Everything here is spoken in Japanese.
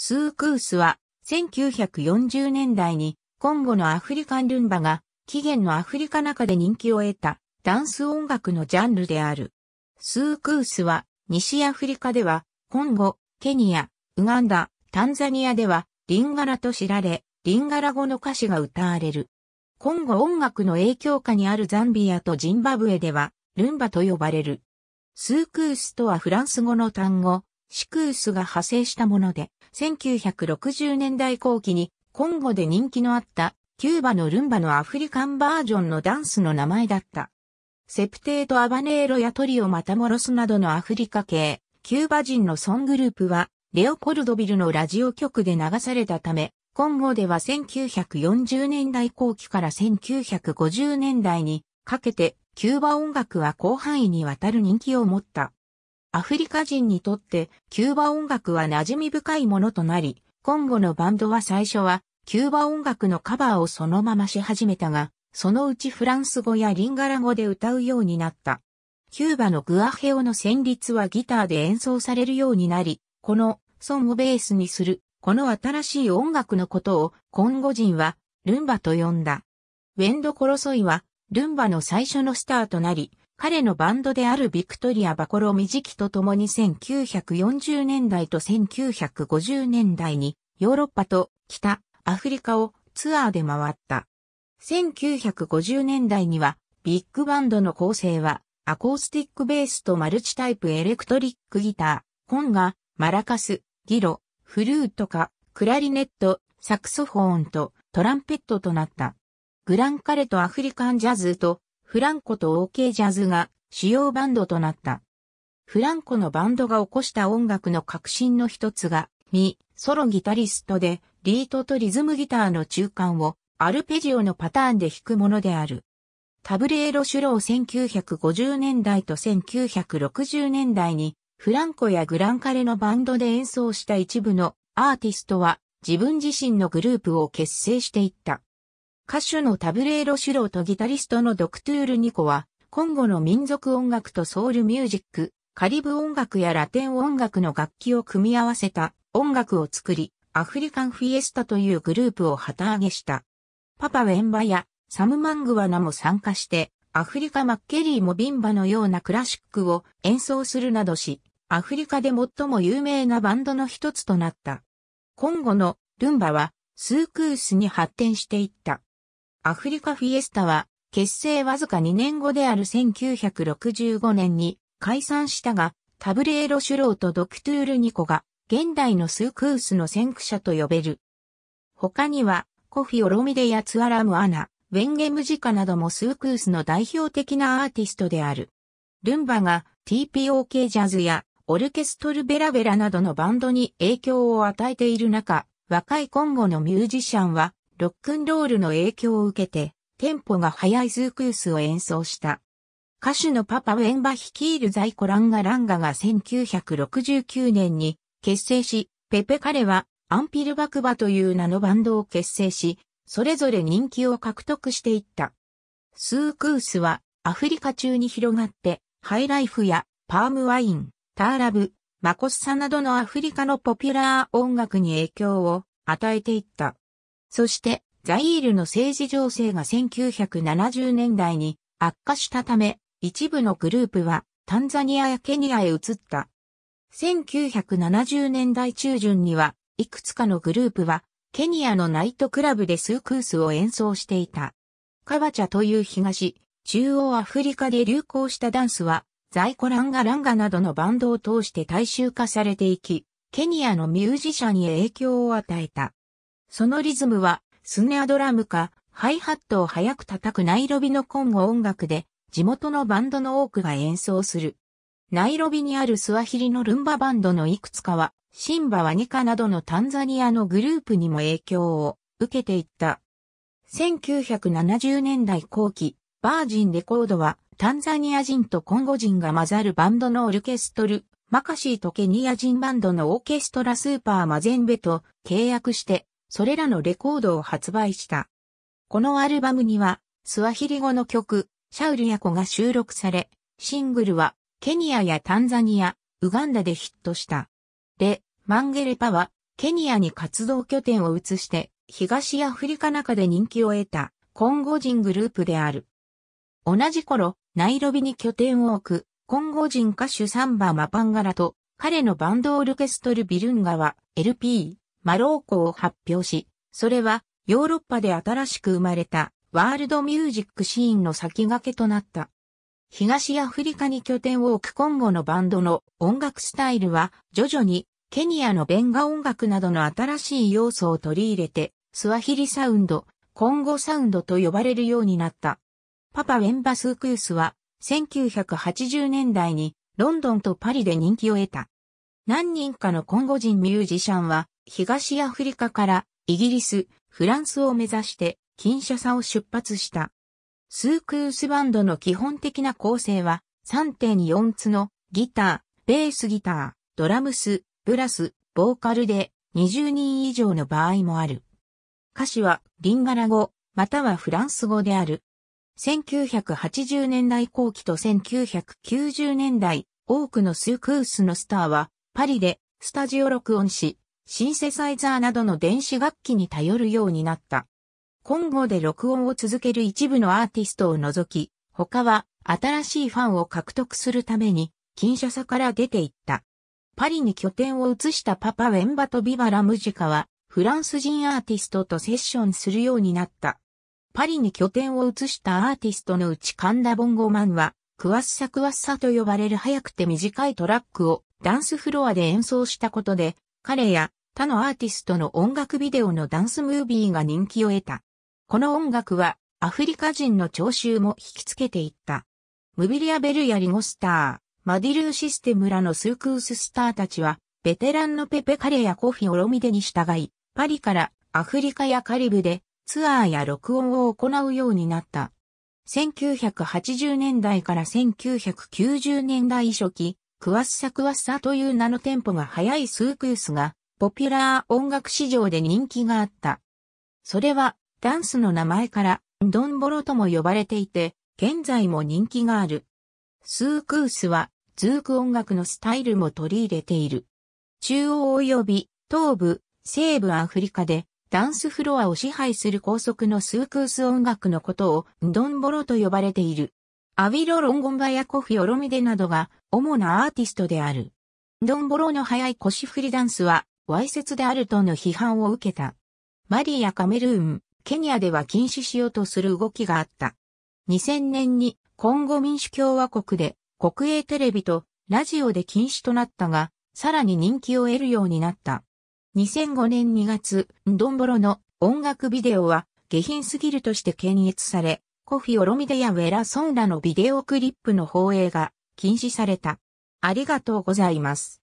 スークースは、1940年代に、コンゴのアフリカンルンバが、起源のアフリカ中で人気を得た、ダンス音楽のジャンルである。スークースは、西アフリカでは、コンゴ、ケニア、ウガンダ、タンザニアでは、リンガラと知られ、リンガラ語の歌詞が歌われる。コンゴ音楽の影響下にあるザンビアとジンバブエでは、ルンバと呼ばれる。スークースとはフランス語の単語、シクースが派生したもので、1960年代後期に、コンゴで人気のあった、キューバのルンバのアフリカンバージョンのダンスの名前だった。セプテート・アバネーロやトリオ・マタモロスなどのアフリカ系、キューバ人のソングループは、レオポルドビルのラジオ局で流されたため、コンゴでは1940年代後期から1950年代にかけて、キューバ音楽は広範囲にわたる人気を持った。アフリカ人にとってキューバ音楽は馴染み深いものとなり、コンゴのバンドは最初はキューバ音楽のカバーをそのままし始めたが、そのうちフランス語やリンガラ語で歌うようになった。キューバのグアヘオの旋律はギターで演奏されるようになり、このソンをベースにする、この新しい音楽のことをコンゴ人はルンバと呼んだ。ウェンド・コロソイはルンバの最初のスターとなり、彼のバンドであるビクトリア・バコロミジキとともに1940年代と1950年代にヨーロッパと北アフリカをツアーで回った。1950年代にはビッグバンドの構成はアコースティックベースとマルチタイプエレクトリックギター、コンガ、マラカス、ギロ、フルートか、クラリネット、サクソフォーンとトランペットとなった。グランカレとアフリカンジャズとフランコと OK ジャズが主要バンドとなった。フランコのバンドが起こした音楽の革新の一つが、ミ、ソロギタリストで、リートとリズムギターの中間をアルペジオのパターンで弾くものである。タブレーロシュロー1950年代と1960年代にフランコやグランカレのバンドで演奏した一部のアーティストは自分自身のグループを結成していった。歌手のタブレーロ・シュローとギタリストのドクトゥール・ニコは、コンゴの民族音楽とソウルミュージック、カリブ音楽やラテン音楽の楽器を組み合わせた音楽を作り、アフリカンフィエスタというグループを旗揚げした。パパ・ウェンバやサム・マングワナも参加して、アフリカ・マッケリーもビンバのようなクラシックを演奏するなどし、アフリカで最も有名なバンドの一つとなった。今後のルンバはスークースに発展していった。アフリカフィエスタは、結成わずか2年後である1965年に解散したが、タブレーロ・シュローとドクトゥール・ニコが、現代のスークースの先駆者と呼べる。他には、コフィ・オロミデやツアラム・アナ、ウェンゲムジカなどもスークースの代表的なアーティストである。ルンバが TPOK ジャズやオルケストルベラベラなどのバンドに影響を与えている中、若いコンゴのミュージシャンはロックンロールの影響を受けて、テンポが速いズークースを演奏した。歌手のパパウェンバ率いる在庫ランガランガが1969年に結成し、ペペカレはアンピルバクバという名のバンドを結成し、それぞれ人気を獲得していった。スークースはアフリカ中に広がって、ハイライフやパームワイン、ターラブ、マコッサなどのアフリカのポピュラー音楽に影響を与えていった。そして、ザイールの政治情勢が1970年代に悪化したため、一部のグループはタンザニアやケニアへ移った。1970年代中旬には、いくつかのグループは、ケニアのナイトクラブでスークースを演奏していた。カバチャという東、中央アフリカで流行したダンスは、ザイコランガランガなどのバンドを通して大衆化されていき、ケニアのミュージシャンに影響を与えた。そのリズムは、スネアドラムか、ハイハットを早く叩くナイロビのコンゴ音楽で、地元のバンドの多くが演奏する。ナイロビにあるスワヒリのルンババンドのいくつかは、シンバワニカなどのタンザニアのグループにも影響を受けていった。1970年代後期、バージンレコードは、タンザニア人とコンゴ人が混ざるバンドのオルケストル、マカシーとケニア人バンドのオーケストラスーパーマゼンベと契約してそれらのレコードを発売した。このアルバムには、スワヒリ語の曲、シャウルヤコが収録され、シングルは、ケニアやタンザニア、ウガンダでヒットした。レ・マンゲレパは、ケニアに活動拠点を移して、東アフリカ中で人気を得た、コンゴ人グループである。同じ頃、ナイロビに拠点を置く、コンゴ人歌手サンバ・マパンガラと、彼のバンドオルケストル・ビルンガは、LP、マローコを発表し、それはヨーロッパで新しく生まれたワールドミュージックシーンの先駆けとなった。東アフリカに拠点を置く今後のバンドの音楽スタイルは徐々にケニアのベンガ音楽などの新しい要素を取り入れてスワヒリサウンド、コンゴサウンドと呼ばれるようになった。パパ・ウェンバスークースは1980年代にロンドンとパリで人気を得た。何人かのコンゴ人ミュージシャンは東アフリカからイギリス、フランスを目指して近所差を出発した。スークースバンドの基本的な構成は3.4つのギター、ベースギター、ドラムス、ブラス、ボーカルで20人以上の場合もある。歌詞はリンガラ語、またはフランス語である。1980年代後期と1990年代、多くのスークースのスターは、パリでスタジオ録音し、シンセサイザーなどの電子楽器に頼るようになった。今後で録音を続ける一部のアーティストを除き、他は新しいファンを獲得するために、近所差から出ていった。パリに拠点を移したパパ・ウェンバとビバラ・ムジカは、フランス人アーティストとセッションするようになった。パリに拠点を移したアーティストのうちカンダ・ボンゴマンは、クワッサクワッサと呼ばれる早くて短いトラックをダンスフロアで演奏したことで、彼や他のアーティストの音楽ビデオのダンスムービーが人気を得た。この音楽はアフリカ人の聴衆も引きつけていった。ムビリア・ベルやリゴスター、マディルーシステムらのスークーススターたちは、ベテランのペペカレやコフィ・オロミデに従い、パリからアフリカやカリブでツアーや録音を行うようになった。1980年代から1990年代初期、クワッサクワッサという名のテンポが早いスークースがポピュラー音楽市場で人気があった。それは、ダンスの名前から、ドンボロとも呼ばれていて、現在も人気がある。スークースは、ズーク音楽のスタイルも取り入れている。中央及び、東部、西部アフリカで、ダンスフロアを支配する高速のスークース音楽のことを、ドンボロと呼ばれている。アビロ・ロンゴンバヤコフィ・オロミデなどが主なアーティストである。ドンボロの早い腰振りダンスはわいせつであるとの批判を受けた。マリやカメルーン、ケニアでは禁止しようとする動きがあった。2000年にコンゴ民主共和国で国営テレビとラジオで禁止となったが、さらに人気を得るようになった。2005年2月、ドンボロの音楽ビデオは下品すぎるとして検閲され、コフィ・オロミデやウェラ・ソンらのビデオクリップの放映が禁止された。ありがとうございます。